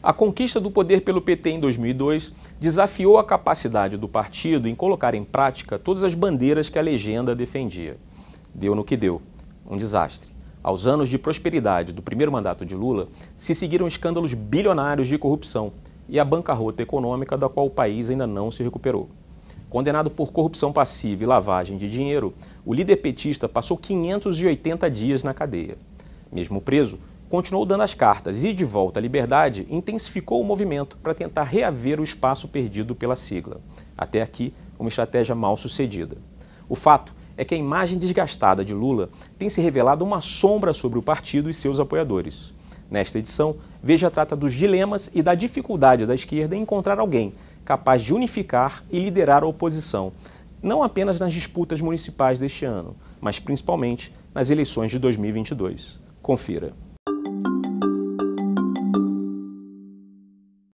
A conquista do poder pelo PT em 2002 desafiou a capacidade do partido em colocar em prática todas as bandeiras que a legenda defendia. Deu no que deu. Um desastre. Aos anos de prosperidade do primeiro mandato de Lula, se seguiram escândalos bilionários de corrupção e a bancarrota econômica da qual o país ainda não se recuperou. Condenado por corrupção passiva e lavagem de dinheiro, o líder petista passou 580 dias na cadeia. Mesmo preso, continuou dando as cartas e, de volta à liberdade, intensificou o movimento para tentar reaver o espaço perdido pela sigla. Até aqui, uma estratégia mal sucedida. O fato é que a imagem desgastada de Lula tem se revelado uma sombra sobre o partido e seus apoiadores. Nesta edição, Veja trata dos dilemas e da dificuldade da esquerda em encontrar alguém capaz de unificar e liderar a oposição, não apenas nas disputas municipais deste ano, mas principalmente nas eleições de 2022. Confira.